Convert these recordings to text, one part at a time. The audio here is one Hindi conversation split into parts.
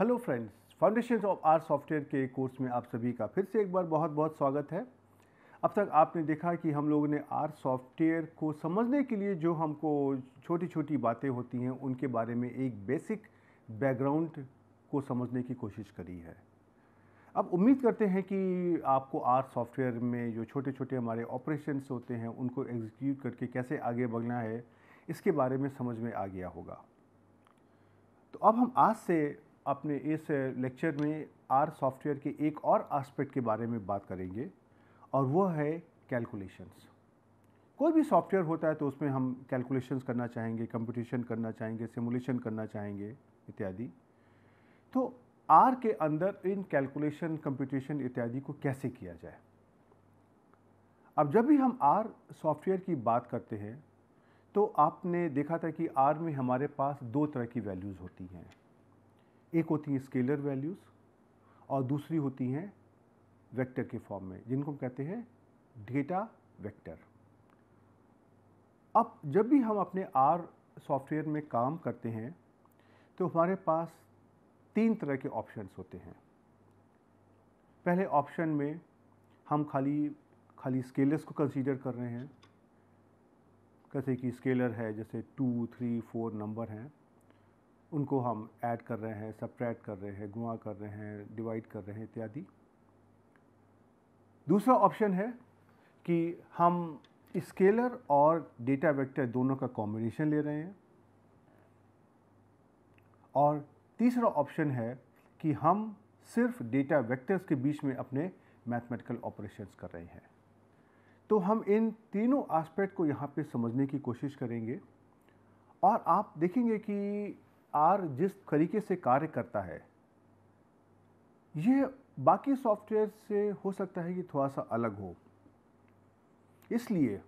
Hello friends foundation of R software के कोर्स में आप सभी का फिर से एक बार बहुत बहुत स्वागत है अब तक आपने देखा कि हम लोगों ने आर सॉफ्टवेयर को समझने के लिए जो हमको छोटी छोटी बातें होती हैं उनके बारे में एक बेसिक बैकग्राउंड को समझने की कोशिश करी है अब उम्मीद करते हैं कि आपको आर सॉफ्टवेयर में जो छोटे छोटे हमारे ऑपरेशंस होते हैं उनको एग्जीक्यूट करके कैसे आगे बढ़ना है इसके बारे में समझ में आ गया होगा तो अब हम आज से अपने इस लेक्चर में आर सॉफ्टवेयर के एक और एस्पेक्ट के बारे में बात करेंगे और वो है कैलकुलेशंस कोई भी सॉफ्टवेयर होता है तो उसमें हम कैलकुलेशंस करना चाहेंगे कंपटीशन करना चाहेंगे सिमुलेशन करना चाहेंगे इत्यादि तो आर के अंदर इन कैलकुलेशन कंपटीशन इत्यादि को कैसे किया जाए अब जब भी हम आर सॉफ्टवेयर की बात करते हैं तो आपने देखा था कि आर में हमारे पास दो तरह की वैल्यूज़ होती हैं एक होती हैं स्केलर वैल्यूज़ और दूसरी होती हैं वेक्टर के फॉर्म में जिनको हम कहते हैं डेटा वेक्टर अब जब भी हम अपने आर सॉफ्टवेयर में काम करते हैं तो हमारे पास तीन तरह के ऑप्शंस होते हैं पहले ऑप्शन में हम खाली खाली स्केलर्स को कंसीडर कर रहे हैं कैसे कि स्केलर है जैसे टू थ्री फोर नंबर हैं उनको हम ऐड कर रहे हैं सप्रैक्ट कर रहे हैं गुआ कर रहे हैं डिवाइड कर रहे हैं इत्यादि दूसरा ऑप्शन है कि हम स्केलर और डेटा वेक्टर दोनों का कॉम्बिनेशन ले रहे हैं और तीसरा ऑप्शन है कि हम सिर्फ डेटा वेक्टर्स के बीच में अपने मैथमेटिकल ऑपरेशंस कर रहे हैं तो हम इन तीनों एस्पेक्ट को यहाँ पे समझने की कोशिश करेंगे और आप देखेंगे कि आर जिस तरीके से कार्य करता है यह बाकी सॉफ्टवेयर से हो सकता है कि थोड़ा सा अलग हो इसलिए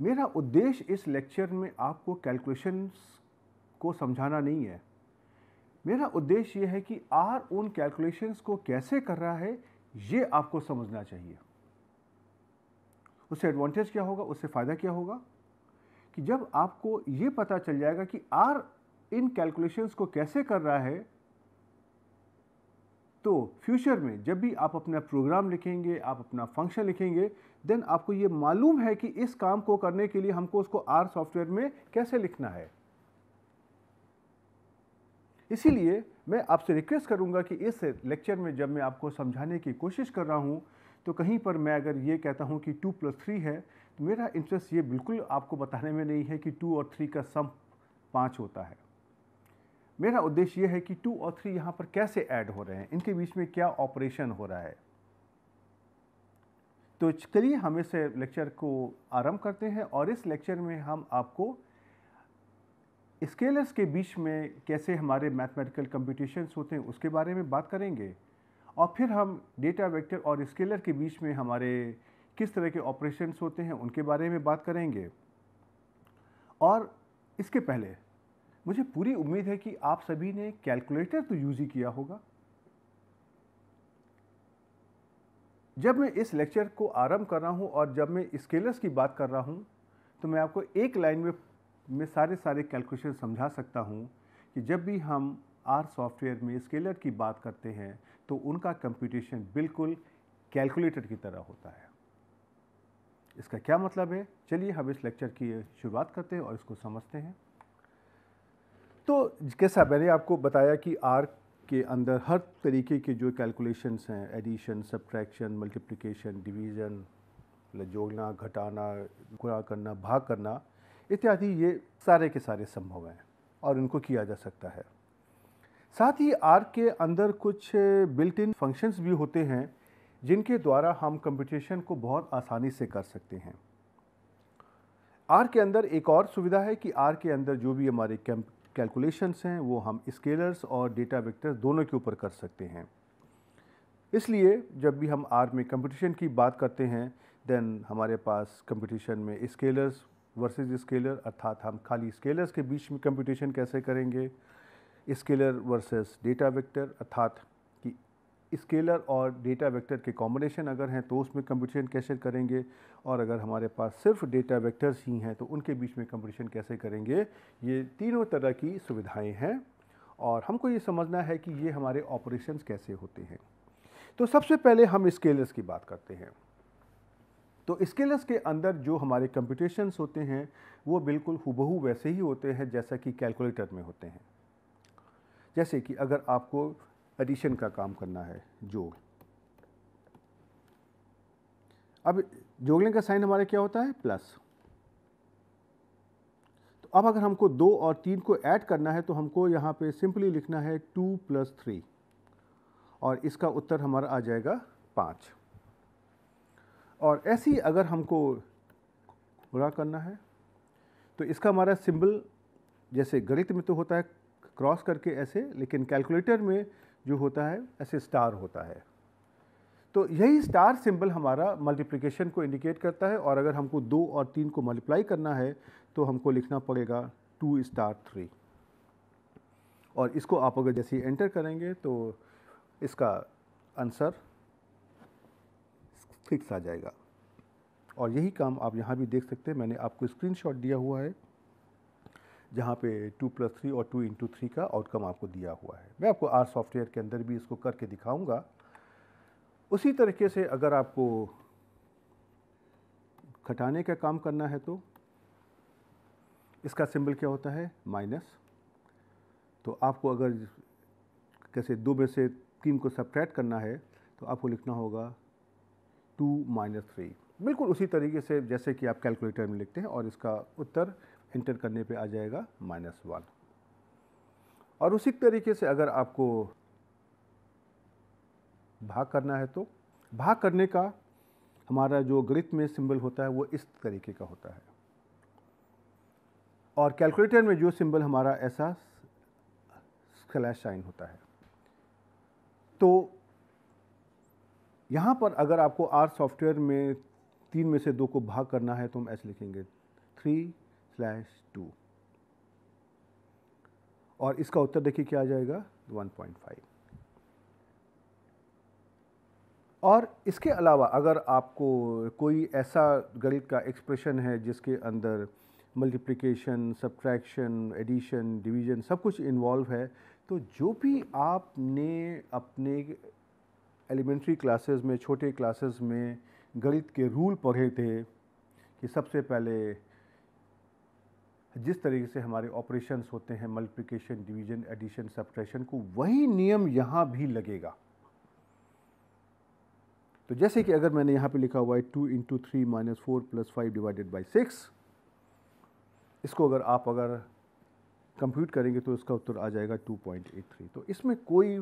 मेरा उद्देश्य इस लेक्चर में आपको कैलकुलेशंस को समझाना नहीं है मेरा उद्देश्य यह है कि आर उन कैलकुलेशंस को कैसे कर रहा है ये आपको समझना चाहिए उससे एडवांटेज क्या होगा उससे फ़ायदा क्या होगा कि जब आपको ये पता चल जाएगा कि आर इन कैलकुलेशंस को कैसे कर रहा है तो फ्यूचर में जब भी आप अपना प्रोग्राम लिखेंगे आप अपना फंक्शन लिखेंगे देन आपको ये मालूम है कि इस काम को करने के लिए हमको उसको आर सॉफ्टवेयर में कैसे लिखना है इसीलिए मैं आपसे रिक्वेस्ट करूंगा कि इस लेक्चर में जब मैं आपको समझाने की कोशिश कर रहा हूं तो कहीं पर मैं अगर ये कहता हूं कि टू प्लस थ्री है तो मेरा इंटरेस्ट ये बिल्कुल आपको बताने में नहीं है कि टू और थ्री का सम पाँच होता है मेरा उद्देश्य यह है कि टू और थ्री यहाँ पर कैसे ऐड हो रहे हैं इनके बीच में क्या ऑपरेशन हो रहा है तो चलिए हम इस लेक्चर को आरंभ करते हैं और इस लेक्चर में हम आपको स्केलर्स के बीच में कैसे हमारे मैथमेटिकल कंप्यूटेशंस होते हैं उसके बारे में बात करेंगे और फिर हम डेटा वेक्टर और स्केलर के बीच में हमारे किस तरह के ऑपरेशंस होते हैं उनके बारे में बात करेंगे और इसके पहले मुझे पूरी उम्मीद है कि आप सभी ने कैलकुलेटर तो यूज़ ही किया होगा जब मैं इस लेक्चर को आरंभ कर रहा हूँ और जब मैं स्केलर्स की बात कर रहा हूँ तो मैं आपको एक लाइन में मैं सारे सारे कैलकुलेशन समझा सकता हूँ कि जब भी हम आर सॉफ्टवेयर में स्केलर की बात करते हैं तो उनका कंप्यूटेशन बिल्कुल कैलकुलेटर की तरह होता है इसका क्या मतलब है चलिए हम इस लेक्चर की शुरुआत करते हैं और इसको समझते हैं तो कैसा मैंने आपको बताया कि आर के अंदर हर तरीके के जो कैलकुलेशंस हैं एडिशन सब्ट्रैक्शन मल्टीप्लिकेशन डिवीज़न जोड़ना घटाना गुणा करना भाग करना इत्यादि ये सारे के सारे संभव हैं और इनको किया जा सकता है साथ ही आर के अंदर कुछ बिल्ट इन फंक्शंस भी होते हैं जिनके द्वारा हम कंप्यूटेशन को बहुत आसानी से कर सकते हैं आर के अंदर एक और सुविधा है कि आर के अंदर जो भी हमारे कैलकुलेशंस हैं वो हम स्केलर्स और डेटा वेक्टर्स दोनों के ऊपर कर सकते हैं इसलिए जब भी हम आर में कंपटीशन की बात करते हैं देन हमारे पास कंपटीशन में स्केलर्स वर्सेस स्केलर अर्थात हम खाली स्केलर्स के बीच में कंपटीशन कैसे करेंगे स्केलर वर्सेस डेटा वेक्टर अर्थात स्केलर और डेटा वेक्टर के कॉम्बिनेशन अगर हैं तो उसमें कंपटीशन कैसे करेंगे और अगर हमारे पास सिर्फ डेटा वेक्टर्स ही हैं तो उनके बीच में कंपटीशन कैसे करेंगे ये तीनों तरह की सुविधाएं हैं और हमको ये समझना है कि ये हमारे ऑपरेशन कैसे होते हैं तो सबसे पहले हम स्केलर्स की बात करते हैं तो स्केलर्स के अंदर जो हमारे कंप्यूटेशंस होते हैं वो बिल्कुल हुबहू वैसे ही होते हैं जैसा कि कैलकुलेटर में होते हैं जैसे कि अगर आपको एडिशन का काम करना है जोड़ अब जोड़ने का साइन हमारा क्या होता है प्लस तो अब अगर हमको दो और तीन को ऐड करना है तो हमको यहाँ पे सिंपली लिखना है टू प्लस थ्री और इसका उत्तर हमारा आ जाएगा पाँच और ऐसे ही अगर हमको बुरा करना है तो इसका हमारा सिंबल जैसे गणित में तो होता है क्रॉस करके ऐसे लेकिन कैलकुलेटर में जो होता है ऐसे स्टार होता है तो यही स्टार सिंबल हमारा मल्टीप्लिकेशन को इंडिकेट करता है और अगर हमको दो और तीन को मल्टीप्लाई करना है तो हमको लिखना पड़ेगा टू स्टार थ्री और इसको आप अगर जैसे एंटर करेंगे तो इसका आंसर फिक्स आ जाएगा और यही काम आप यहाँ भी देख सकते हैं मैंने आपको स्क्रीनशॉट दिया हुआ है जहाँ पे टू प्लस थ्री और टू इंटू थ्री का आउटकम आपको दिया हुआ है मैं आपको आर सॉफ्टवेयर के अंदर भी इसको करके दिखाऊंगा उसी तरीके से अगर आपको घटाने का काम करना है तो इसका सिंबल क्या होता है माइनस तो आपको अगर जैसे दो में से तीन को सब्ट्रैक्ट करना है तो आपको लिखना होगा टू माइनस थ्री बिल्कुल उसी तरीके से जैसे कि आप कैलकुलेटर में लिखते हैं और इसका उत्तर इंटर करने पे आ जाएगा माइनस वन और उसी तरीके से अगर आपको भाग करना है तो भाग करने का हमारा जो गणित में सिंबल होता है वो इस तरीके का होता है और कैलकुलेटर में जो सिंबल हमारा ऐसा स्लैश साइन होता है तो यहाँ पर अगर आपको आर सॉफ्टवेयर में तीन में से दो को भाग करना है तो हम ऐसे लिखेंगे थ्री स्लैश टू और इसका उत्तर देखिए क्या आ जाएगा 1.5 और इसके अलावा अगर आपको कोई ऐसा गणित का एक्सप्रेशन है जिसके अंदर मल्टीप्लिकेशन सब्ट्रैक्शन एडिशन डिवीजन सब कुछ इन्वॉल्व है तो जो भी आपने अपने एलिमेंट्री क्लासेस में छोटे क्लासेस में गणित के रूल पढ़े थे कि सबसे पहले जिस तरीके से हमारे ऑपरेशंस होते हैं मल्टीप्लिकेशन डिवीजन एडिशन सब्ट्रैक्शन को वही नियम यहाँ भी लगेगा तो जैसे कि अगर मैंने यहाँ पे लिखा हुआ है two into three minus four plus five divided by six इसको अगर आप अगर कंप्यूट करेंगे तो इसका उत्तर आ जाएगा 2.83 तो इसमें कोई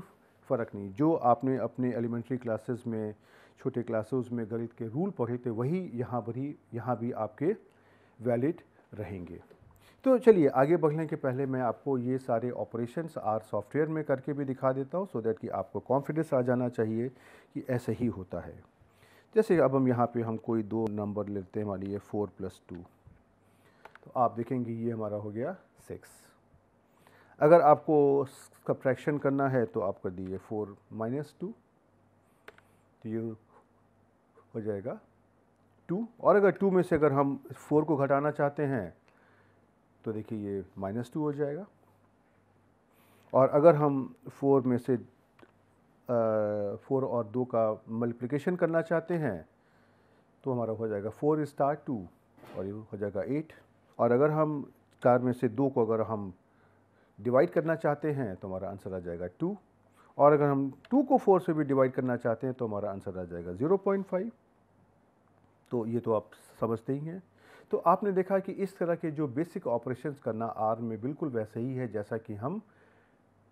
फ़र्क नहीं जो आपने अपने एलिमेंट्री क्लासेस में छोटे क्लासेस में गणित के रूल पढ़े थे वही यहाँ ही यहाँ भी आपके वैलिड रहेंगे तो चलिए आगे बढ़ने के पहले मैं आपको ये सारे ऑपरेशंस आर सॉफ्टवेयर में करके भी दिखा देता हूँ सो दैट कि आपको कॉन्फिडेंस आ जाना चाहिए कि ऐसे ही होता है जैसे अब हम यहाँ पे हम कोई दो नंबर लेते हैं मान लीजिए फोर प्लस टू तो आप देखेंगे ये हमारा हो गया सिक्स अगर आपको सब्ट्रैक्शन करना है तो आप कर दीजिए फोर माइनस टू तो ये हो जाएगा टू और अगर टू में से अगर हम फोर को घटाना चाहते हैं तो देखिए ये माइनस टू हो जाएगा और अगर हम फोर में से फोर और दो का मल्टीप्लिकेशन करना चाहते हैं तो हमारा हो जाएगा फोर स्टार टू और ये हो जाएगा एट और अगर हम चार में से दो को अगर हम डिवाइड करना चाहते हैं तो हमारा आंसर आ जाएगा टू और अगर हम टू को फोर से भी डिवाइड करना चाहते हैं तो हमारा आंसर आ जाएगा ज़ीरो पॉइंट फाइव तो ये तो आप समझते ही हैं तो आपने देखा कि इस तरह के जो बेसिक ऑपरेशंस करना आर में बिल्कुल वैसे ही है जैसा कि हम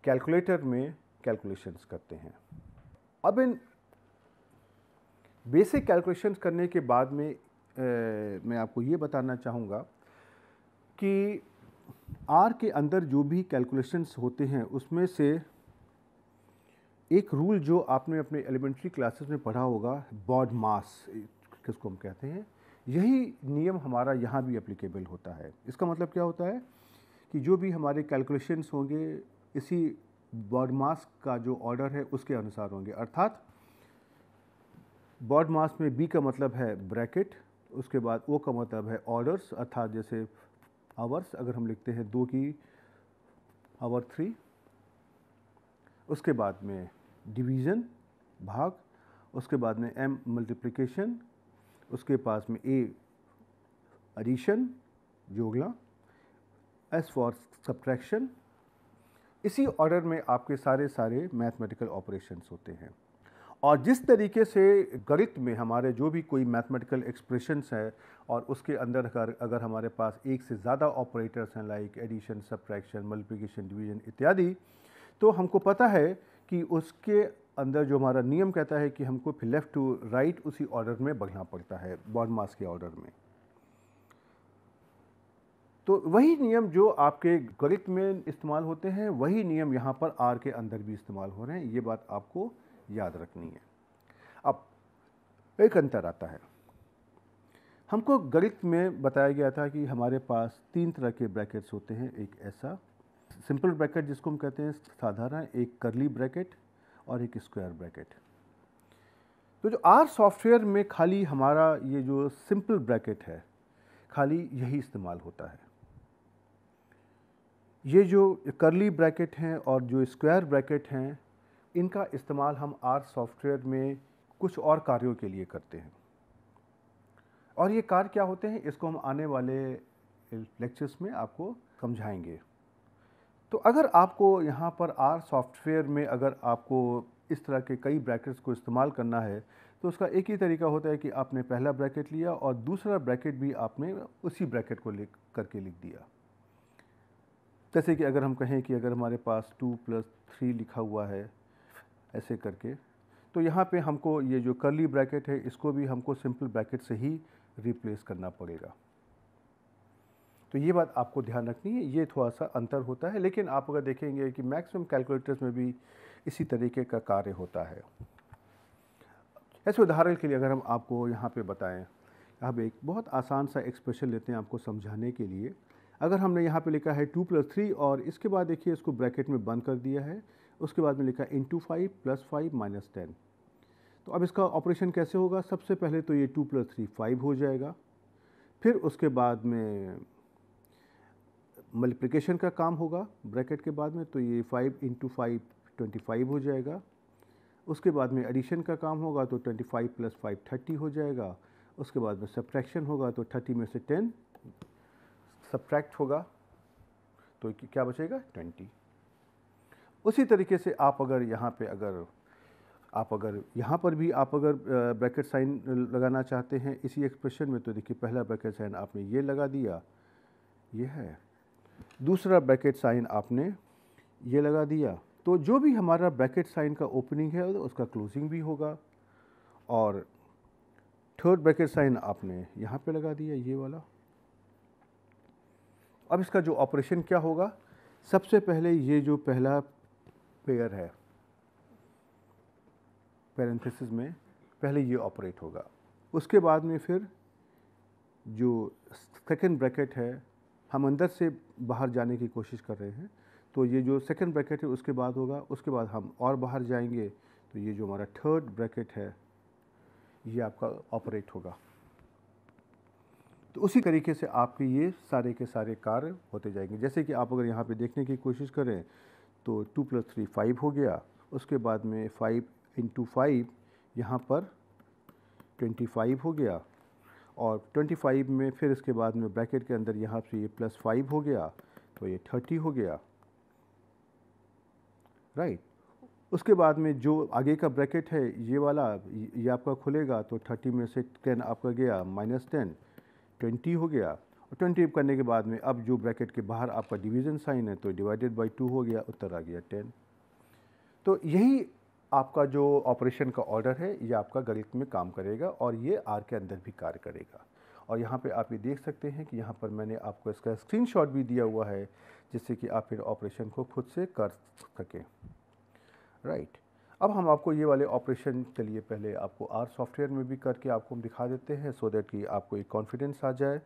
कैलकुलेटर में कैलकुलेशंस करते हैं अब इन बेसिक कैलकुलेशंस करने के बाद में ए, मैं आपको ये बताना चाहूँगा कि आर के अंदर जो भी कैलकुलेशंस होते हैं उसमें से एक रूल जो आपने अपने एलिमेंट्री क्लासेस में पढ़ा होगा बॉड मास किसको हम कहते हैं यही नियम हमारा यहाँ भी अप्लीकेबल होता है इसका मतलब क्या होता है कि जो भी हमारे कैलकुलेशंस होंगे इसी बॉड मास का जो ऑर्डर है उसके अनुसार होंगे अर्थात बॉड मास में बी का मतलब है ब्रैकेट उसके बाद ओ का मतलब है ऑर्डर्स अर्थात जैसे आवर्स अगर हम लिखते हैं दो की आवर थ्री उसके बाद में डिवीज़न भाग उसके बाद में एम मल्टीप्लिकेशन उसके पास में ए एडिशन जोगला एस फॉर सब्ट्रैक्शन इसी ऑर्डर में आपके सारे सारे मैथमेटिकल ऑपरेशंस होते हैं और जिस तरीके से गणित में हमारे जो भी कोई मैथमेटिकल एक्सप्रेशंस है और उसके अंदर अगर अगर हमारे पास एक से ज़्यादा ऑपरेटर्स हैं like addition subtraction multiplication division इत्यादि तो हमको पता है कि उसके अंदर जो हमारा नियम कहता है कि हमको फिर लेफ़्ट टू राइट उसी ऑर्डर में बढ़ना पड़ता है बॉन्ड मास के ऑर्डर में तो वही नियम जो आपके गणित में इस्तेमाल होते हैं वही नियम यहाँ पर आर के अंदर भी इस्तेमाल हो रहे हैं ये बात आपको याद रखनी है अब एक अंतर आता है हमको गणित में बताया गया था कि हमारे पास तीन तरह के ब्रैकेट्स होते हैं एक ऐसा सिंपल ब्रैकेट जिसको हम कहते हैं साधारण एक करली ब्रैकेट और एक स्क्वायर ब्रैकेट तो जो आर सॉफ्टवेयर में खाली हमारा ये जो सिंपल ब्रैकेट है खाली यही इस्तेमाल होता है ये जो करली ब्रैकेट हैं और जो स्क्वायर ब्रैकेट हैं इनका इस्तेमाल हम आर सॉफ्टवेयर में कुछ और कार्यों के लिए करते हैं और ये कार्य क्या होते हैं इसको हम आने वाले लेक्चर्स में आपको समझाएंगे तो अगर आपको यहाँ पर आर सॉफ्टवेयर में अगर आपको इस तरह के कई ब्रैकेट्स को इस्तेमाल करना है तो उसका एक ही तरीका होता है कि आपने पहला ब्रैकेट लिया और दूसरा ब्रैकेट भी आपने उसी ब्रैकेट को लिख करके लिख दिया जैसे कि अगर हम कहें कि अगर हमारे पास टू प्लस थ्री लिखा हुआ है ऐसे करके तो यहाँ पे हमको ये जो करली ब्रैकेट है इसको भी हमको सिंपल ब्रैकेट से ही रिप्लेस करना पड़ेगा तो ये बात आपको ध्यान रखनी है ये थोड़ा सा अंतर होता है लेकिन आप अगर देखेंगे कि मैक्सिमम कैलकुलेटर्स में भी इसी तरीके का कार्य होता है ऐसे उदाहरण के लिए अगर हम आपको यहाँ पे बताएं अब एक बहुत आसान सा एक्सप्रेशन लेते हैं आपको समझाने के लिए अगर हमने यहाँ पे लिखा है टू प्लस थ्री और इसके बाद देखिए इसको ब्रैकेट में बंद कर दिया है उसके बाद में लिखा है into five plus five minus ten तो अब इसका ऑपरेशन कैसे होगा सबसे पहले तो ये टू प्लस थ्री फाइव हो जाएगा फिर उसके बाद में मल्टीप्लिकेशन का काम होगा ब्रैकेट के बाद में तो ये five into five twenty five हो जाएगा उसके बाद में एडिशन का काम होगा तो twenty five plus five thirty हो जाएगा उसके बाद में सब्ट्रैक्शन होगा तो थर्टी में से टेन सब्ट्रैक्ट होगा तो क्या बचेगा ट्वेंटी उसी तरीके से आप अगर यहाँ पे अगर आप अगर यहाँ पर भी आप अगर ब्रैकेट साइन लगाना चाहते हैं इसी एक्सप्रेशन में तो देखिए पहला ब्रैकेट साइन आपने ये लगा दिया ये है दूसरा ब्रैकेट साइन आपने ये लगा दिया तो जो भी हमारा ब्रैकेट साइन का ओपनिंग है उसका क्लोजिंग भी होगा और थर्ड ब्रैकेट साइन आपने यहाँ पे लगा दिया ये वाला अब इसका जो ऑपरेशन क्या होगा सबसे पहले ये जो पहला पेयर है पैरेंथेसिस में पहले ये ऑपरेट होगा उसके बाद में फिर जो सेकंड ब्रैकेट है हम अंदर से बाहर जाने की कोशिश कर रहे हैं तो ये जो सेकेंड ब्रैकेट है उसके बाद होगा उसके बाद हम और बाहर जाएंगे तो ये जो हमारा थर्ड ब्रैकेट है ये आपका ऑपरेट होगा तो उसी तरीके से आपके ये सारे के सारे कार्य होते जाएंगे जैसे कि आप अगर यहाँ पे देखने की कोशिश करें तो टू प्लस थ्री फाइव हो गया उसके बाद में फ़ाइव इंटू फाइव यहाँ पर ट्वेंटी फाइव हो गया और 25 में फिर इसके बाद में ब्रैकेट के अंदर यहाँ से ये प्लस फाइव हो गया तो ये थर्टी हो गया राइट उसके बाद में जो आगे का ब्रैकेट है ये वाला ये आपका खुलेगा तो थर्टी में से टेन आपका गया माइनस टेन ट्वेंटी हो गया और ट्वेंटी करने के बाद में अब जो ब्रैकेट के बाहर आपका डिवीज़न साइन है तो डिवाइडेड बाई टू हो गया उत्तर आ गया टेन तो यही आपका जो ऑपरेशन का ऑर्डर है ये आपका गणित में काम करेगा और ये आर के अंदर भी कार्य करेगा और यहाँ पे आप ये देख सकते हैं कि यहाँ पर मैंने आपको इसका स्क्रीनशॉट भी दिया हुआ है जिससे कि आप फिर ऑपरेशन को खुद से कर सकें राइट अब हम आपको ये वाले ऑपरेशन चलिए पहले आपको आर सॉफ्टवेयर में भी करके आपको हम दिखा देते हैं सो देट कि आपको एक कॉन्फिडेंस आ जाए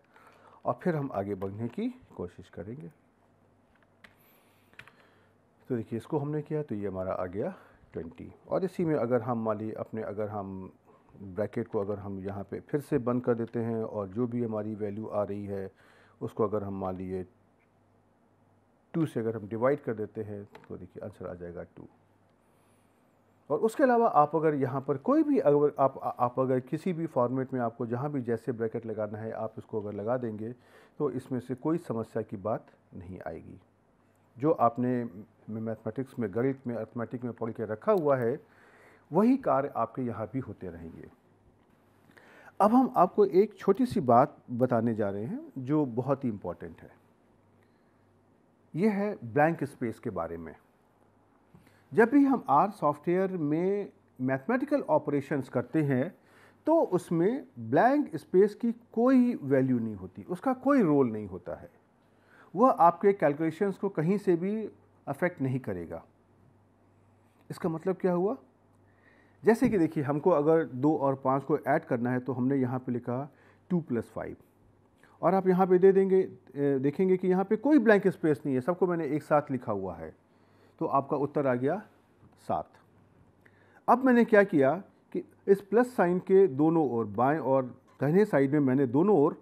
और फिर हम आगे बढ़ने की कोशिश करेंगे तो देखिए इसको हमने किया तो ये हमारा आ गया ट्वेंटी और इसी में अगर हम मान लीजिए अपने अगर हम ब्रैकेट को अगर हम यहाँ पे फिर से बंद कर देते हैं और जो भी हमारी वैल्यू आ रही है उसको अगर हम मान लीजिए टू से अगर हम डिवाइड कर देते हैं तो देखिए आंसर आ जाएगा टू और उसके अलावा आप अगर यहाँ पर कोई भी अगर आप आप अगर किसी भी फॉर्मेट में आपको जहाँ भी जैसे ब्रैकेट लगाना है आप इसको अगर लगा देंगे तो इसमें से कोई समस्या की बात नहीं आएगी जो आपने मैथमेटिक्स में गणित में अर्थमेटिक में पढ़ के रखा हुआ है वही कार्य आपके यहाँ भी होते रहेंगे अब हम आपको एक छोटी सी बात बताने जा रहे हैं जो बहुत ही इम्पॉर्टेंट है यह है ब्लैंक स्पेस के बारे में जब भी हम आर सॉफ्टवेयर में मैथमेटिकल ऑपरेशंस करते हैं तो उसमें ब्लैंक स्पेस की कोई वैल्यू नहीं होती उसका कोई रोल नहीं होता है वह आपके कैलकुलेशंस को कहीं से भी अफेक्ट नहीं करेगा इसका मतलब क्या हुआ जैसे कि देखिए हमको अगर दो और पाँच को ऐड करना है तो हमने यहाँ पे लिखा टू प्लस फाइव और आप यहाँ पे दे देंगे देखेंगे कि यहाँ पे कोई ब्लैंक स्पेस नहीं है सबको मैंने एक साथ लिखा हुआ है तो आपका उत्तर आ गया सात अब मैंने क्या किया कि इस प्लस साइन के दोनों ओर बाएं और दहने साइड में मैंने दोनों ओर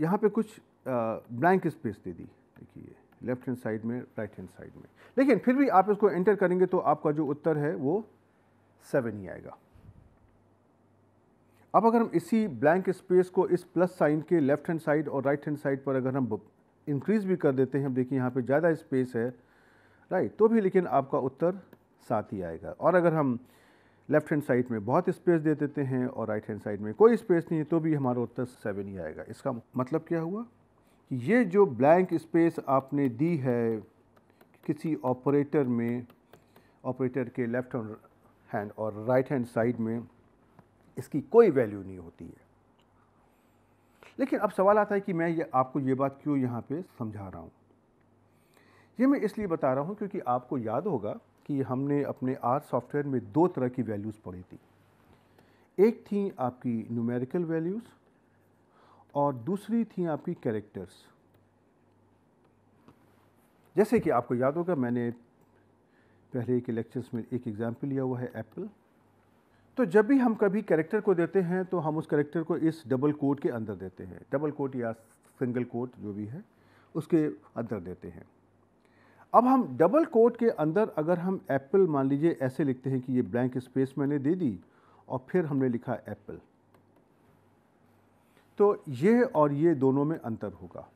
यहाँ पे कुछ ब्लैंक स्पेस दे दी देखिए लेफ्ट हैंड साइड में राइट हैंड साइड में लेकिन फिर भी आप इसको एंटर करेंगे तो आपका जो उत्तर है वो सेवन ही आएगा अब अगर हम इसी ब्लैंक स्पेस को इस प्लस साइन के लेफ्ट हैंड साइड और राइट हैंड साइड पर अगर हम इंक्रीज भी कर देते हैं हम देखिए यहाँ पे ज़्यादा स्पेस है राइट तो भी लेकिन आपका उत्तर साथ ही आएगा और अगर हम लेफ्ट हैंड साइड में बहुत स्पेस दे देते हैं और राइट हैंड साइड में कोई स्पेस नहीं है तो भी हमारा उत्तर सेवन ही आएगा इसका मतलब क्या हुआ ये जो ब्लैंक स्पेस आपने दी है किसी ऑपरेटर में ऑपरेटर के लेफ़्ट हैंड और राइट हैंड साइड में इसकी कोई वैल्यू नहीं होती है लेकिन अब सवाल आता है कि मैं ये आपको ये बात क्यों यहाँ पे समझा रहा हूँ ये मैं इसलिए बता रहा हूँ क्योंकि आपको याद होगा कि हमने अपने आर सॉफ्टवेयर में दो तरह की वैल्यूज़ पढ़ी थी एक थी आपकी न्यूमेरिकल वैल्यूज़ और दूसरी थी आपकी कैरेक्टर्स जैसे कि आपको याद होगा मैंने पहले के लेक्चर्स में एक एग्ज़ाम्पल लिया हुआ है एप्पल तो जब भी हम कभी कैरेक्टर को देते हैं तो हम उस कैरेक्टर को इस डबल कोट के अंदर देते हैं डबल कोट या सिंगल कोट जो भी है उसके अंदर देते हैं अब हम डबल कोट के अंदर अगर हम एप्पल मान लीजिए ऐसे लिखते हैं कि ये ब्लैंक स्पेस मैंने दे दी और फिर हमने लिखा एप्पल तो ये और ये दोनों में अंतर होगा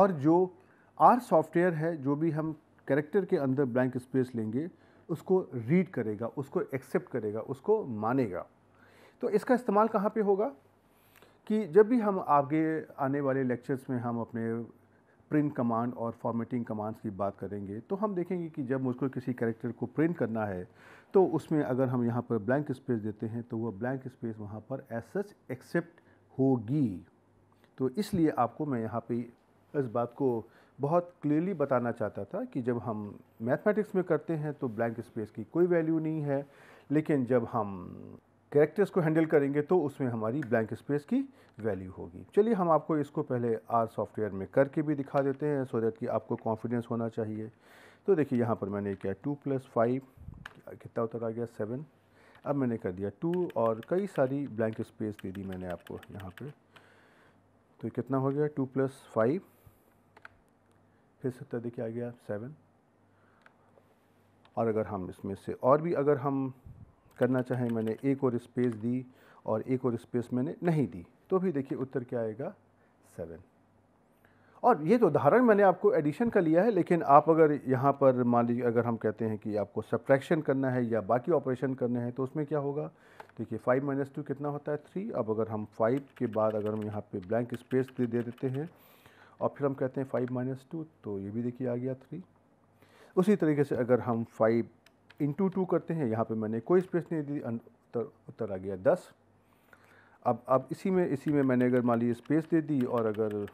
और जो आर सॉफ्टवेयर है जो भी हम कैरेक्टर के अंदर ब्लैंक स्पेस लेंगे उसको रीड करेगा उसको एक्सेप्ट करेगा उसको मानेगा तो इसका इस्तेमाल कहाँ पे होगा कि जब भी हम आगे आने वाले लेक्चर्स में हम अपने प्रिंट कमांड और फॉर्मेटिंग कमांड्स की बात करेंगे तो हम देखेंगे कि जब मुझको किसी कैरेक्टर को प्रिंट करना है तो उसमें अगर हम यहाँ पर ब्लैंक स्पेस देते हैं तो वह ब्लैंक स्पेस वहाँ पर एज सच एक्सेप्ट होगी तो इसलिए आपको मैं यहाँ पे इस बात को बहुत क्लियरली बताना चाहता था कि जब हम मैथमेटिक्स में करते हैं तो ब्लैंक स्पेस की कोई वैल्यू नहीं है लेकिन जब हम कैरेक्टर्स को हैंडल करेंगे तो उसमें हमारी ब्लैंक स्पेस की वैल्यू होगी चलिए हम आपको इसको पहले आर सॉफ्टवेयर में करके भी दिखा देते हैं सो दैट कि आपको कॉन्फिडेंस होना चाहिए तो देखिए यहाँ पर मैंने क्या टू प्लस फाइव कितना उतर आ गया सेवन अब मैंने कर दिया टू और कई सारी ब्लैंक स्पेस दे दी मैंने आपको यहाँ पे तो कितना हो गया टू प्लस फाइव फिर सत्तर देखिए आ गया सेवन और अगर हम इसमें से और भी अगर हम करना चाहें मैंने एक और स्पेस दी और एक और स्पेस मैंने नहीं दी तो भी देखिए उत्तर क्या आएगा सेवन और ये तो उदाहरण मैंने आपको एडिशन का लिया है लेकिन आप अगर यहाँ पर मान लीजिए अगर हम कहते हैं कि आपको सब्ट्रैक्शन करना है या बाकी ऑपरेशन करने हैं तो उसमें क्या होगा देखिए फाइव माइनस टू कितना होता है थ्री अब अगर हम फाइव के बाद अगर हम यहाँ पे ब्लैंक स्पेस दे देते हैं और फिर हम कहते हैं फाइव माइनस टू तो ये भी देखिए आ गया थ्री उसी तरीके से अगर हम फाइव इंटू टू करते हैं यहाँ पे मैंने कोई स्पेस नहीं दी उत्तर उत्तर आ गया दस अब अब इसी में इसी में मैंने अगर मान लीजिए स्पेस दे दी और अगर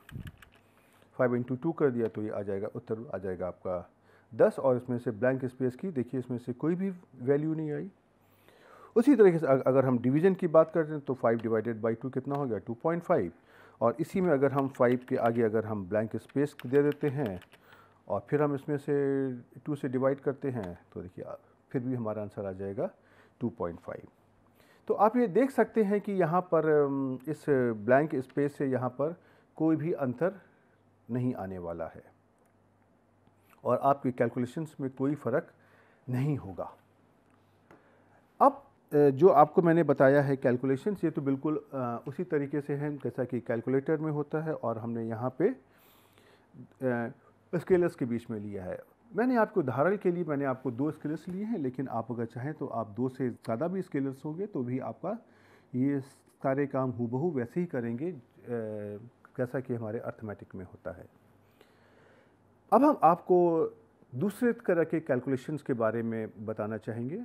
फाइव इंटू टू कर दिया तो ये आ जाएगा उत्तर आ जाएगा आपका दस और इसमें से ब्लैंक स्पेस की देखिए इसमें से कोई भी वैल्यू नहीं आई उसी तरीके से अगर हम डिवीज़न की बात करते हैं तो फाइव डिवाइडेड बाई टू कितना हो गया टू पॉइंट फाइव और इसी में अगर हम फाइव के आगे अगर हम ब्लैंक स्पेस दे देते हैं और फिर हम इसमें से टू से डिवाइड करते हैं तो देखिए फिर भी हमारा आंसर आ जाएगा टू पॉइंट फाइव तो आप ये देख सकते हैं कि यहाँ पर इस ब्लैंक स्पेस से यहाँ पर कोई भी अंतर नहीं आने वाला है और आपके कैलकुलेशंस में कोई फ़र्क नहीं होगा अब जो आपको मैंने बताया है कैलकुलेशंस ये तो बिल्कुल उसी तरीके से हैं जैसा कि कैलकुलेटर में होता है और हमने यहाँ पे स्केलर्स के बीच में लिया है मैंने आपको उदाहरण के लिए मैंने आपको दो स्केलर्स लिए हैं लेकिन आप अगर चाहें तो आप दो से ज़्यादा भी स्केलर्स होंगे तो भी आपका ये सारे काम हु वैसे ही करेंगे जैसा कि हमारे अर्थमेटिक में होता है अब हम आपको दूसरे तरह के कैलकुलेशंस के बारे में बताना चाहेंगे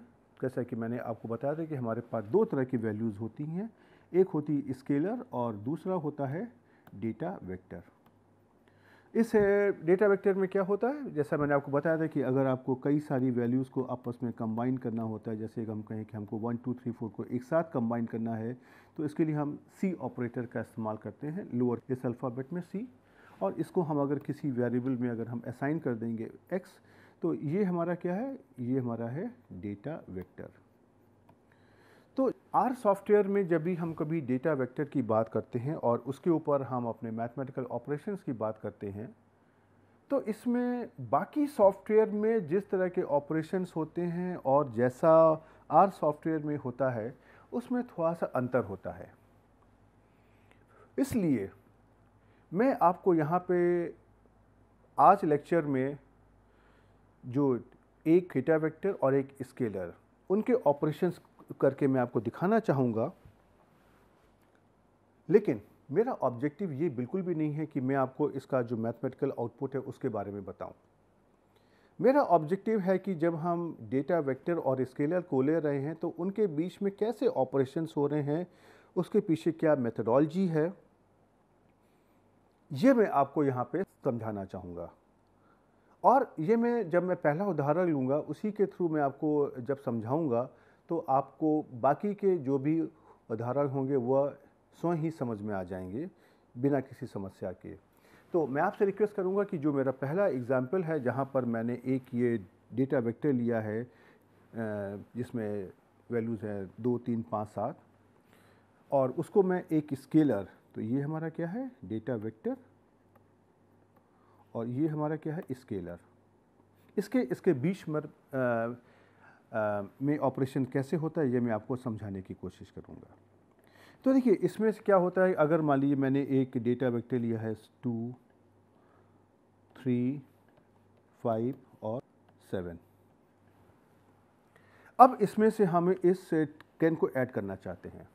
जैसा कि मैंने आपको बताया था कि हमारे पास दो तरह की वैल्यूज़ होती हैं एक होती स्केलर और दूसरा होता है डेटा वेक्टर इस डेटा वेक्टर में क्या होता है जैसा मैंने आपको बताया था कि अगर आपको कई सारी वैल्यूज़ को आपस में कंबाइन करना होता है जैसे हम कहें कि हमको वन टू थ्री फोर को एक साथ कंबाइन करना है तो इसके लिए हम सी ऑपरेटर का इस्तेमाल करते हैं लोअर इस अल्फ़ाबेट में सी और इसको हम अगर किसी वेरिएबल में अगर हम असाइन कर देंगे एक्स तो ये हमारा क्या है ये हमारा है डेटा वेक्टर तो आर सॉफ्टवेयर में जब भी हम कभी डेटा वेक्टर की बात करते हैं और उसके ऊपर हम अपने मैथमेटिकल ऑपरेशंस की बात करते हैं तो इसमें बाकी सॉफ्टवेयर में जिस तरह के ऑपरेशंस होते हैं और जैसा आर सॉफ्टवेयर में होता है उसमें थोड़ा सा अंतर होता है इसलिए मैं आपको यहाँ पे आज लेक्चर में जो एक डेटा वेक्टर और एक स्केलर उनके ऑपरेशंस करके मैं आपको दिखाना चाहूँगा लेकिन मेरा ऑब्जेक्टिव ये बिल्कुल भी नहीं है कि मैं आपको इसका जो मैथमेटिकल आउटपुट है उसके बारे में बताऊँ मेरा ऑब्जेक्टिव है कि जब हम डेटा वेक्टर और स्केलर को ले रहे हैं तो उनके बीच में कैसे ऑपरेशंस हो रहे हैं उसके पीछे क्या मेथडोलॉजी है ये मैं आपको यहाँ पे समझाना चाहूँगा और ये मैं जब मैं पहला उदाहरण लूँगा उसी के थ्रू मैं आपको जब समझाऊँगा तो आपको बाकी के जो भी उदाहरण होंगे वह स्वयं ही समझ में आ जाएंगे बिना किसी समस्या के तो मैं आपसे रिक्वेस्ट करूंगा कि जो मेरा पहला एग्ज़ाम्पल है जहां पर मैंने एक ये डेटा वेक्टर लिया है जिसमें वैल्यूज़ हैं दो तीन पाँच सात और उसको मैं एक स्केलर तो ये हमारा क्या है डेटा वेक्टर और ये हमारा क्या है स्केलर इसके इसके बीच में में ऑपरेशन कैसे होता है ये मैं आपको समझाने की कोशिश करूँगा तो देखिए इसमें से क्या होता है अगर मान लीजिए मैंने एक डेटा वेक्टर लिया है टू थ्री फाइव और सेवन अब इसमें से हम इस टेन को ऐड करना चाहते हैं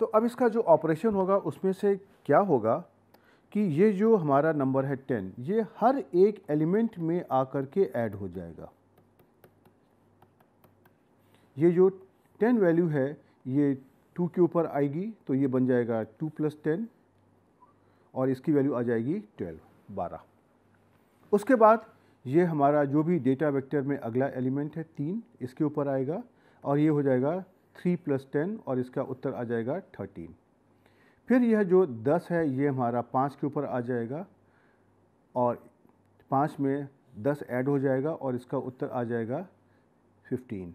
तो अब इसका जो ऑपरेशन होगा उसमें से क्या होगा कि ये जो हमारा नंबर है टेन ये हर एक एलिमेंट में आकर के ऐड हो जाएगा ये जो टेन वैल्यू है ये टू के ऊपर आएगी तो ये बन जाएगा टू प्लस टेन और इसकी वैल्यू आ जाएगी ट्वेल्व बारह उसके बाद ये हमारा जो भी डेटा वेक्टर में अगला एलिमेंट है तीन इसके ऊपर आएगा और ये हो जाएगा थ्री प्लस टेन और इसका उत्तर आ जाएगा थर्टीन फिर यह जो दस है ये हमारा पाँच के ऊपर आ जाएगा और पाँच में दस ऐड हो जाएगा और इसका उत्तर आ जाएगा फिफ्टीन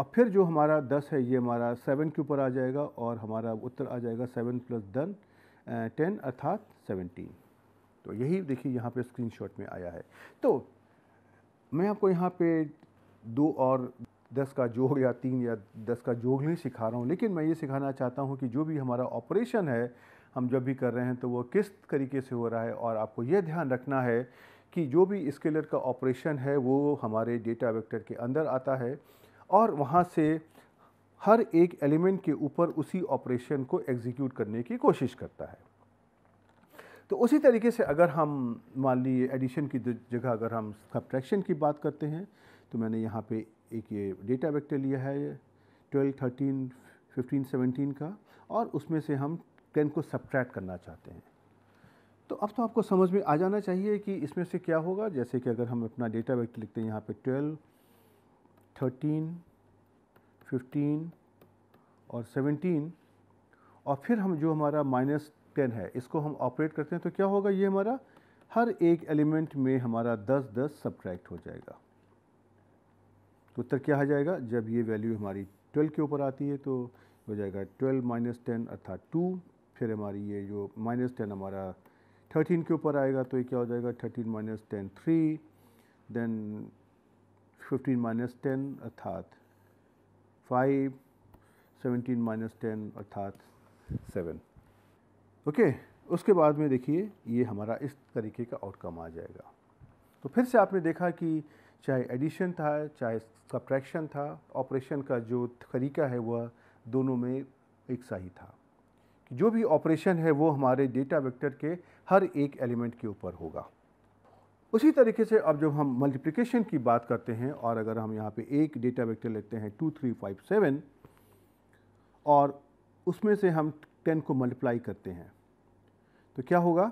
और फिर जो हमारा दस है ये हमारा सेवन के ऊपर आ जाएगा और हमारा उत्तर आ जाएगा सेवन प्लस दन टेन अर्थात सेवनटीन तो यही देखिए यहाँ पे स्क्रीन में आया है तो मैं आपको यहाँ पे दो और दस का जोग या तीन या दस का जोग नहीं सिखा रहा हूँ लेकिन मैं ये सिखाना चाहता हूँ कि जो भी हमारा ऑपरेशन है हम जब भी कर रहे हैं तो वो किस तरीके से हो रहा है और आपको ये ध्यान रखना है कि जो भी स्केलर का ऑपरेशन है वो हमारे डेटा वेक्टर के अंदर आता है और वहाँ से हर एक एलिमेंट के ऊपर उसी ऑपरेशन को एग्जीक्यूट करने की कोशिश करता है तो उसी तरीके से अगर हम मान लीजिए एडिशन की जगह अगर हम सब्ट्रैक्शन की बात करते हैं तो मैंने यहाँ पे एक ये डेटा वेक्टर लिया है ट्वेल्व थर्टीन फिफ्टीन सेवनटीन का और उसमें से हम टेन को सब्ट्रैक्ट करना चाहते हैं तो अब तो आपको समझ में आ जाना चाहिए कि इसमें से क्या होगा जैसे कि अगर हम अपना डेटा वेक्टर लिखते हैं यहाँ पे ट्वेल्व थर्टीन फिफ्टीन और सेवनटीन और फिर हम जो हमारा माइनस टेन है इसको हम ऑपरेट करते हैं तो क्या होगा ये हमारा हर एक एलिमेंट में हमारा दस दस सब्ट्रैक्ट हो जाएगा तो उत्तर क्या आ जाएगा जब ये वैल्यू हमारी ट्वेल्व के ऊपर आती है तो हो जाएगा ट्वेल्व माइनस टेन अर्थात टू फिर हमारी ये जो माइनस टेन हमारा थर्टीन के ऊपर आएगा तो ये क्या हो जाएगा thirteen minus ten three then fifteen minus ten अर्थात फाइव सेवेंटीन माइनस टेन अर्थात सेवन ओके उसके बाद में देखिए ये हमारा इस तरीके का आउटकम आ जाएगा तो फिर से आपने देखा कि चाहे एडिशन था चाहे सब्ट्रैक्शन था ऑपरेशन का जो तरीका है वह दोनों में एक सा ही था कि जो भी ऑपरेशन है वो हमारे डेटा वेक्टर के हर एक एलिमेंट के ऊपर होगा उसी तरीके से अब जब हम मल्टीप्लिकेशन की बात करते हैं और अगर हम यहाँ पे एक डेटा वेक्टर लेते हैं टू थ्री फाइव सेवन और उसमें से हम टेन को मल्टीप्लाई करते हैं तो क्या होगा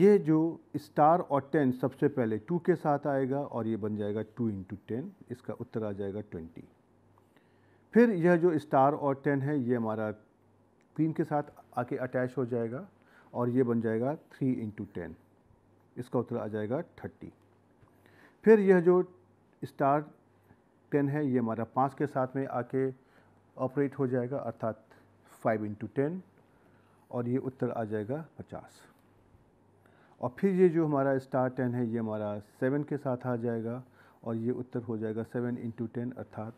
ये जो स्टार और टेन सबसे पहले टू के साथ आएगा और ये बन जाएगा टू इंटू टेन इसका उत्तर आ जाएगा ट्वेंटी फिर यह जो स्टार और टेन है ये हमारा तीन के साथ आके अटैच हो जाएगा और ये बन जाएगा थ्री इंटू टेन इसका उत्तर आ जाएगा थर्टी फिर यह जो स्टार टेन है ये हमारा पाँच के साथ में आके ऑपरेट हो जाएगा अर्थात फाइव इंटू टेन और ये उत्तर आ जाएगा पचास और फिर ये जो हमारा स्टार टेन है ये हमारा सेवन के साथ आ जाएगा और ये उत्तर हो जाएगा सेवन इंटू टेन अर्थात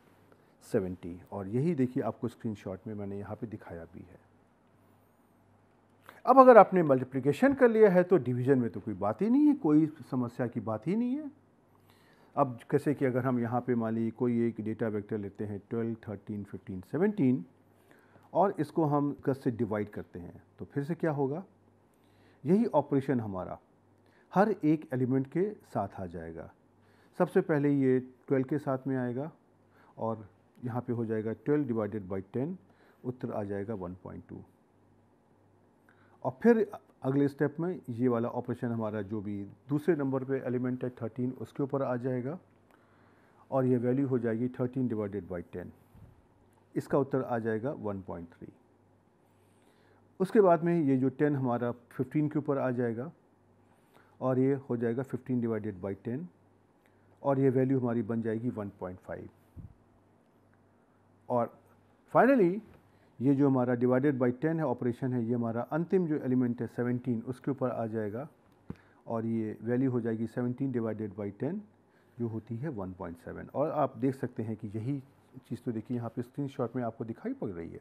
सेवेंटी और यही देखिए आपको स्क्रीनशॉट में मैंने यहाँ पे दिखाया भी है अब अगर आपने मल्टीप्लिकेशन कर लिया है तो डिवीज़न में तो कोई बात ही नहीं है कोई समस्या की बात ही नहीं है अब कैसे कि अगर हम यहाँ पे मान लीजिए कोई एक डेटा वेक्टर लेते हैं 12, 13, 15, 17 और इसको हम कस से डिवाइड करते हैं तो फिर से क्या होगा यही ऑपरेशन हमारा हर एक एलिमेंट के साथ आ जाएगा सबसे पहले ये 12 के साथ में आएगा और यहाँ पे हो जाएगा 12 डिवाइडेड बाई 10 उत्तर आ जाएगा 1.2 और फिर अगले स्टेप में ये वाला ऑपरेशन हमारा जो भी दूसरे नंबर पे एलिमेंट है थर्टीन उसके ऊपर आ जाएगा और यह वैल्यू हो जाएगी थर्टीन डिवाइडेड बाई टेन इसका उत्तर आ जाएगा वन पॉइंट थ्री उसके बाद में ये जो टेन हमारा फिफ्टीन के ऊपर आ जाएगा और ये हो जाएगा फिफ्टीन डिवाइडेड बाई टेन और ये वैल्यू हमारी बन जाएगी वन पॉइंट फाइव और फाइनली ये जो हमारा डिवाइडेड बाई टेन है ऑपरेशन है ये हमारा अंतिम जो एलिमेंट है सेवनटीन उसके ऊपर आ जाएगा और ये वैल्यू हो जाएगी सेवनटीन डिवाइडेड बाई टेन जो होती है वन पॉइंट सेवन और आप देख सकते हैं कि यही चीज़ तो देखिए यहाँ पे स्क्रीन शॉट में आपको दिखाई पड़ रही है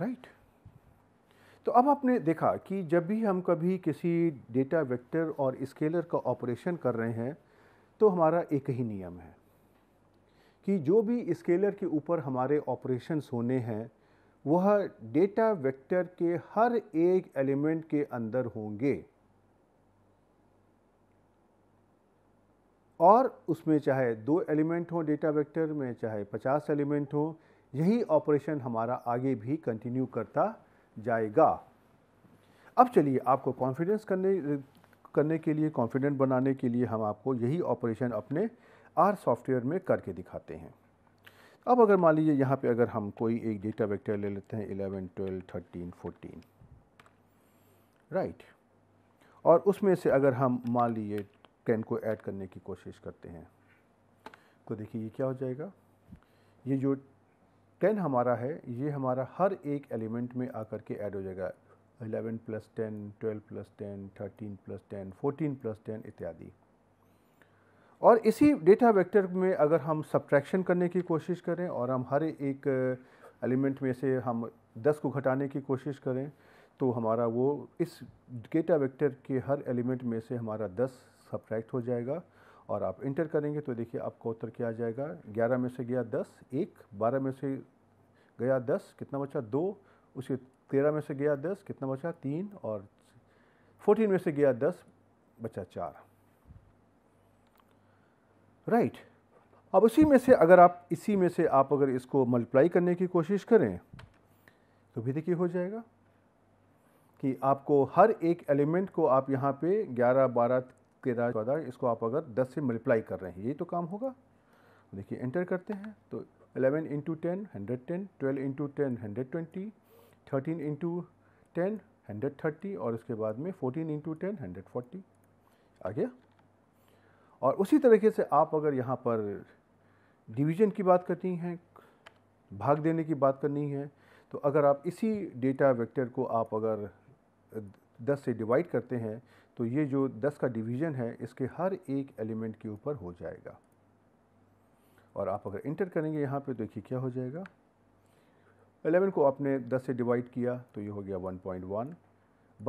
राइट right? तो अब आपने देखा कि जब भी हम कभी किसी डेटा वेक्टर और स्केलर का ऑपरेशन कर रहे हैं तो हमारा एक ही नियम है कि जो भी स्केलर के ऊपर हमारे ऑपरेशंस होने हैं वह डेटा वेक्टर के हर एक एलिमेंट के अंदर होंगे और उसमें चाहे दो एलिमेंट हो डेटा वेक्टर में चाहे पचास एलिमेंट हो यही ऑपरेशन हमारा आगे भी कंटिन्यू करता जाएगा अब चलिए आपको कॉन्फिडेंस करने करने के लिए कॉन्फिडेंट बनाने के लिए हम आपको यही ऑपरेशन अपने आर सॉफ्टवेयर में करके दिखाते हैं अब अगर मान लीजिए यहाँ पे अगर हम कोई एक डेटा वेक्टर ले लेते हैं 11, 12, 13, 14 राइट right. और उसमें से अगर हम मान लीजिए टेन को ऐड करने की कोशिश करते हैं तो देखिए ये क्या हो जाएगा ये जो टेन हमारा है ये हमारा हर एक एलिमेंट में आकर के ऐड हो जाएगा eleven plus ten twelve plus ten thirteen plus ten fourteen plus ten इत्यादि और इसी डेटा वेक्टर में अगर हम सब्ट्रैक्शन करने की कोशिश करें और हम हर एक एलिमेंट uh, में से हम 10 को घटाने की कोशिश करें तो हमारा वो इस डेटा वेक्टर के हर एलिमेंट में से हमारा 10 सब्ट्रैक्ट हो जाएगा और आप इंटर करेंगे तो देखिए आपका उत्तर क्या आ जाएगा 11 में से गया 10 एक 12 में से गया 10 कितना बचा दो उसके तेरह में से गया दस कितना बचा तीन और फोर्टीन में से गया दस बचा चार राइट अब उसी में से अगर आप इसी में से आप अगर इसको मल्टीप्लाई करने की कोशिश करें तो भी देखिए हो जाएगा कि आपको हर एक एलिमेंट को आप यहाँ पे 11, 12, 13, 14 इसको आप अगर 10 से मल्टीप्लाई कर रहे हैं यही तो काम होगा देखिए एंटर करते हैं तो 11 into ten hundred ten twelve into ten hundred twenty thirteen into ten hundred thirty और इसके बाद में fourteen into ten hundred forty आ गया और उसी तरीके से आप अगर यहाँ पर डिवीजन की बात करनी है भाग देने की बात करनी है तो अगर आप इसी डेटा वेक्टर को आप अगर 10 से डिवाइड करते हैं तो ये जो 10 का डिवीज़न है इसके हर एक एलिमेंट के ऊपर हो जाएगा और आप अगर इंटर करेंगे यहाँ पे तो देखिए क्या हो जाएगा 11 को आपने 10 से डिवाइड किया तो ये हो गया 1.1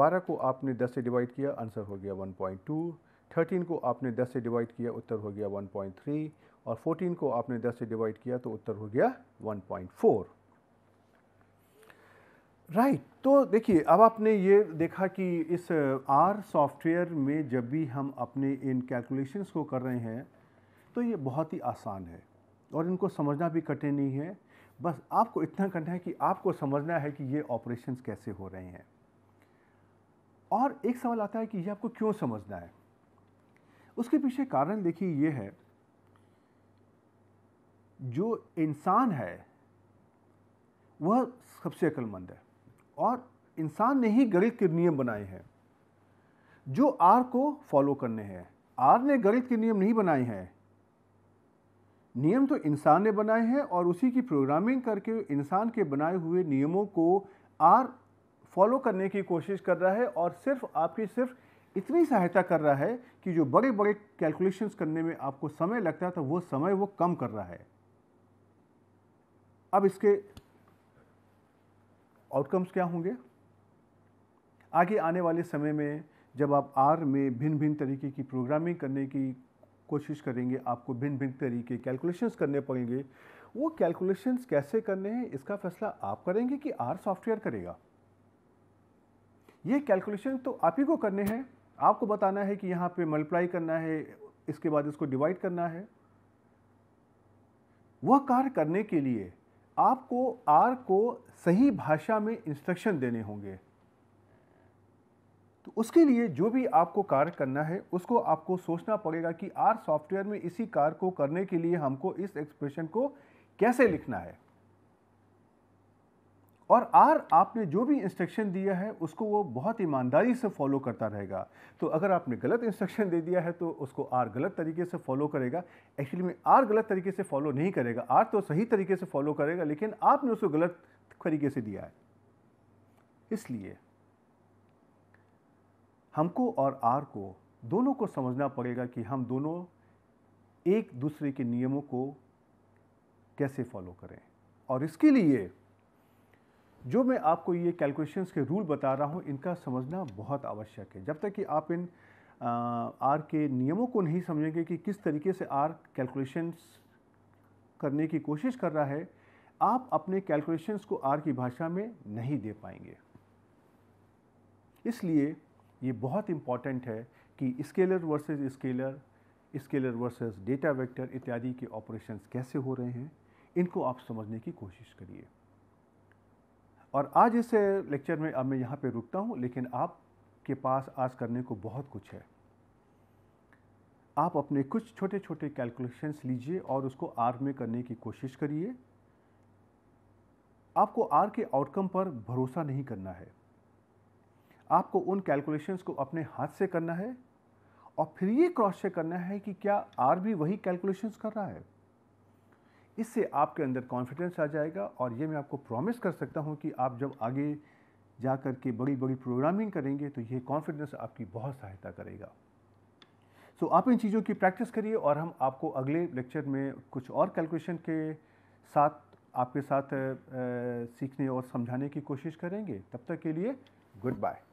12 को आपने 10 से डिवाइड किया आंसर हो गया 1.2 थर्टीन को आपने दस से डिवाइड किया उत्तर हो गया वन पॉइंट थ्री और फोर्टीन को आपने दस से डिवाइड किया तो उत्तर हो गया वन पॉइंट फोर राइट तो देखिए अब आपने ये देखा कि इस आर सॉफ्टवेयर में जब भी हम अपने इन कैलकुलेशंस को कर रहे हैं तो ये बहुत ही आसान है और इनको समझना भी कठिन नहीं है बस आपको इतना करना है कि आपको समझना है कि ये ऑपरेशंस कैसे हो रहे हैं और एक सवाल आता है कि ये आपको क्यों समझना है उसके पीछे कारण देखिए ये है जो इंसान है वह सबसे अक्लमंद है और इंसान ने ही गणित के नियम बनाए हैं जो आर को फॉलो करने हैं आर ने गणित के नियम नहीं बनाए हैं नियम तो इंसान ने बनाए हैं और उसी की प्रोग्रामिंग करके इंसान के बनाए हुए नियमों को आर फॉलो करने की कोशिश कर रहा है और सिर्फ आपकी सिर्फ इतनी सहायता कर रहा है कि जो बड़े बड़े कैलकुलेशंस करने में आपको समय लगता था तो वो समय वो कम कर रहा है अब इसके आउटकम्स क्या होंगे आगे आने वाले समय में जब आप आर में भिन्न भिन्न तरीके की प्रोग्रामिंग करने की कोशिश करेंगे आपको भिन्न भिन्न तरीके कैलकुलेशंस करने पड़ेंगे वो कैलकुलेशंस कैसे करने हैं इसका फैसला आप करेंगे कि आर सॉफ्टवेयर करेगा ये कैलकुलेशन तो आप ही को करने हैं आपको बताना है कि यहाँ पे मल्टीप्लाई करना है इसके बाद इसको डिवाइड करना है वह कार्य करने के लिए आपको आर को सही भाषा में इंस्ट्रक्शन देने होंगे तो उसके लिए जो भी आपको कार्य करना है उसको आपको सोचना पड़ेगा कि आर सॉफ्टवेयर में इसी कार्य को करने के लिए हमको इस एक्सप्रेशन को कैसे लिखना है और आर आपने जो भी इंस्ट्रक्शन दिया है उसको वो बहुत ईमानदारी से फॉलो करता रहेगा तो अगर आपने गलत इंस्ट्रक्शन दे दिया है तो उसको आर गलत तरीके से फॉलो करेगा एक्चुअली में आर गलत तरीके से फॉलो नहीं करेगा आर तो सही तरीके से फॉलो करेगा लेकिन आपने उसको गलत तरीके से दिया है इसलिए हमको और आर को दोनों को समझना पड़ेगा कि हम दोनों एक दूसरे के नियमों को कैसे फॉलो करें और इसके लिए जो मैं आपको ये कैलकुलेशंस के रूल बता रहा हूँ इनका समझना बहुत आवश्यक है जब तक कि आप इन आर के नियमों को नहीं समझेंगे कि किस तरीके से आर कैलकुलेशंस करने की कोशिश कर रहा है आप अपने कैलकुलेशंस को आर की भाषा में नहीं दे पाएंगे इसलिए ये बहुत इम्पॉर्टेंट है कि scalar versus scalar scalar versus data vector इत्यादि के ऑपरेशंस कैसे हो रहे हैं इनको आप समझने की कोशिश करिए और आज इस लेक्चर में अब मैं यहाँ पे रुकता हूँ लेकिन आपके पास आज करने को बहुत कुछ है आप अपने कुछ छोटे छोटे कैलकुलेशंस लीजिए और उसको आर में करने की कोशिश करिए आपको आर के आउटकम पर भरोसा नहीं करना है आपको उन कैलकुलेशंस को अपने हाथ से करना है और फिर ये क्रॉस चेक करना है कि क्या आर भी वही कैलकुलेशंस कर रहा है इससे आपके अंदर कॉन्फिडेंस आ जाएगा और ये मैं आपको प्रॉमिस कर सकता हूँ कि आप जब आगे जा कर के बड़ी बड़ी प्रोग्रामिंग करेंगे तो ये कॉन्फिडेंस आपकी बहुत सहायता करेगा सो आप इन चीज़ों की प्रैक्टिस करिए और हम आपको अगले लेक्चर में कुछ और कैलकुलेशन के साथ आपके साथ सीखने और समझाने की कोशिश करेंगे तब तक के लिए गुड बाय